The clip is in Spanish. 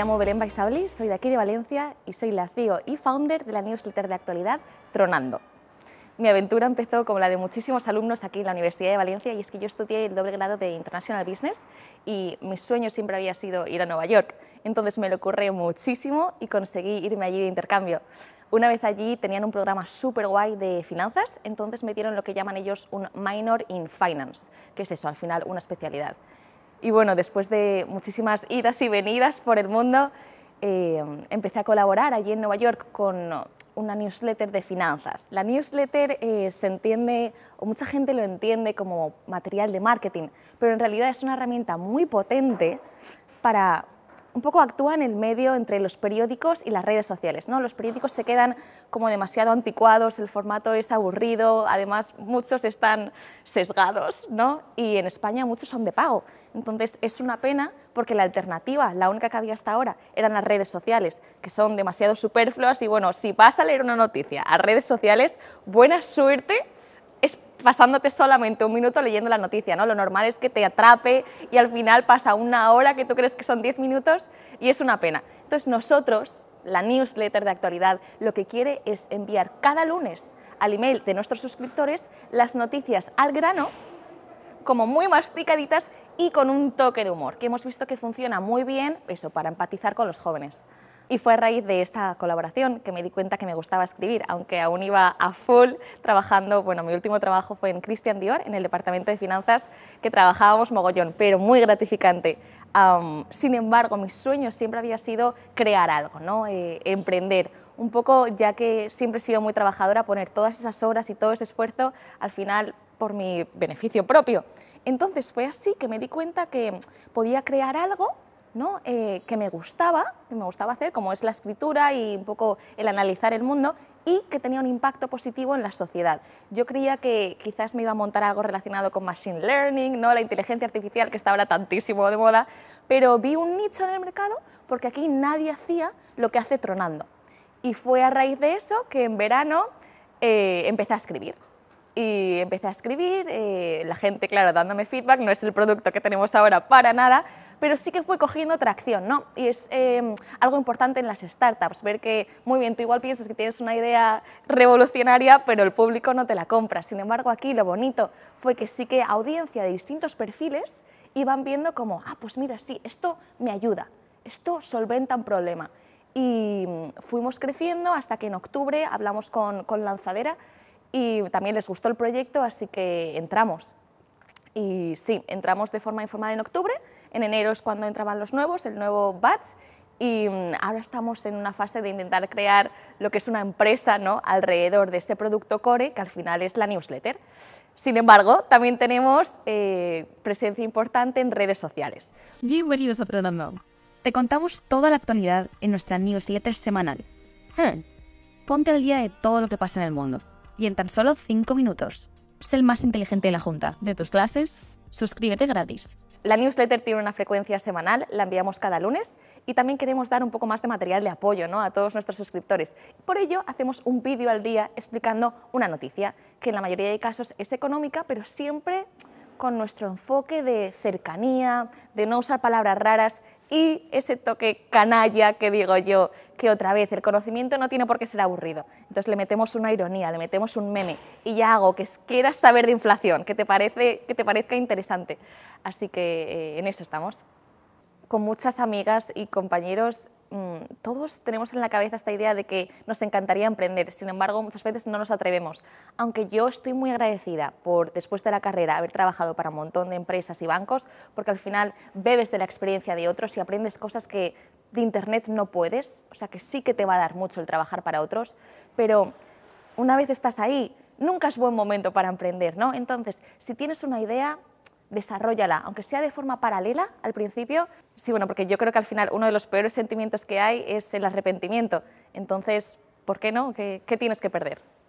llamo Belén Baisabli, soy de aquí de Valencia y soy la CEO y founder de la newsletter de actualidad Tronando. Mi aventura empezó como la de muchísimos alumnos aquí en la Universidad de Valencia y es que yo estudié el doble grado de International Business y mi sueño siempre había sido ir a Nueva York. Entonces me lo ocurrió muchísimo y conseguí irme allí de intercambio. Una vez allí tenían un programa súper guay de finanzas, entonces me dieron lo que llaman ellos un minor in finance, que es eso, al final una especialidad. Y bueno, después de muchísimas idas y venidas por el mundo, eh, empecé a colaborar allí en Nueva York con una newsletter de finanzas. La newsletter eh, se entiende, o mucha gente lo entiende como material de marketing, pero en realidad es una herramienta muy potente para un poco actúan en el medio entre los periódicos y las redes sociales. ¿no? Los periódicos se quedan como demasiado anticuados, el formato es aburrido, además muchos están sesgados ¿no? y en España muchos son de pago. Entonces es una pena porque la alternativa, la única que había hasta ahora, eran las redes sociales, que son demasiado superfluas y bueno, si vas a leer una noticia a redes sociales, buena suerte pasándote solamente un minuto leyendo la noticia, ¿no? Lo normal es que te atrape y al final pasa una hora que tú crees que son 10 minutos y es una pena. Entonces nosotros, la newsletter de actualidad, lo que quiere es enviar cada lunes al email de nuestros suscriptores las noticias al grano como muy masticaditas y con un toque de humor, que hemos visto que funciona muy bien eso, para empatizar con los jóvenes. Y fue a raíz de esta colaboración que me di cuenta que me gustaba escribir, aunque aún iba a full trabajando, bueno, mi último trabajo fue en Christian Dior, en el departamento de finanzas, que trabajábamos mogollón, pero muy gratificante. sin embargo, mis sueños siempre había sido crear algo, ¿no? Eh, emprender. Un poco, ya que siempre he sido muy trabajadora, poner todas esas horas y todo ese esfuerzo, al final por mi beneficio propio. Entonces fue así que me di cuenta que podía crear algo ¿no? Eh, que me gustaba, que me gustaba hacer, como es la escritura y un poco el analizar el mundo, y que tenía un impacto positivo en la sociedad. Yo creía que quizás me iba a montar algo relacionado con Machine Learning, ¿no? la inteligencia artificial que está ahora tantísimo de moda, pero vi un nicho en el mercado porque aquí nadie hacía lo que hace Tronando. Y fue a raíz de eso que en verano eh, empecé a escribir y empecé a escribir, eh, la gente, claro, dándome feedback, no es el producto que tenemos ahora para nada, pero sí que fue cogiendo tracción, ¿no? Y es eh, algo importante en las startups, ver que, muy bien, tú igual piensas que tienes una idea revolucionaria, pero el público no te la compra. Sin embargo, aquí lo bonito fue que sí que audiencia de distintos perfiles iban viendo como, ah, pues mira, sí, esto me ayuda, esto solventa un problema. Y mm, fuimos creciendo hasta que en octubre hablamos con, con Lanzadera, y también les gustó el proyecto, así que entramos. Y sí, entramos de forma informal en octubre, en enero es cuando entraban los nuevos, el nuevo batch, y mm, ahora estamos en una fase de intentar crear lo que es una empresa ¿no? alrededor de ese producto core, que al final es la newsletter. Sin embargo, también tenemos eh, presencia importante en redes sociales. Bienvenidos a Fernando. Te contamos toda la actualidad en nuestra newsletter semanal. Hm, ponte al día de todo lo que pasa en el mundo y en tan solo 5 minutos. Es el más inteligente de la junta de tus clases. Suscríbete gratis. La newsletter tiene una frecuencia semanal, la enviamos cada lunes y también queremos dar un poco más de material de apoyo ¿no? a todos nuestros suscriptores. Por ello, hacemos un vídeo al día explicando una noticia, que en la mayoría de casos es económica, pero siempre con nuestro enfoque de cercanía, de no usar palabras raras y ese toque canalla que digo yo, que otra vez el conocimiento no tiene por qué ser aburrido. Entonces le metemos una ironía, le metemos un meme y ya hago que quieras saber de inflación, que te, parece, que te parezca interesante. Así que eh, en eso estamos. Con muchas amigas y compañeros Mm, todos tenemos en la cabeza esta idea de que nos encantaría emprender, sin embargo muchas veces no nos atrevemos. Aunque yo estoy muy agradecida por después de la carrera haber trabajado para un montón de empresas y bancos, porque al final bebes de la experiencia de otros y aprendes cosas que de internet no puedes, o sea que sí que te va a dar mucho el trabajar para otros, pero una vez estás ahí, nunca es buen momento para emprender, ¿no? Entonces, si tienes una idea, desarrollala, aunque sea de forma paralela al principio. Sí, bueno, porque yo creo que al final uno de los peores sentimientos que hay es el arrepentimiento. Entonces, ¿por qué no? qué tienes que perder?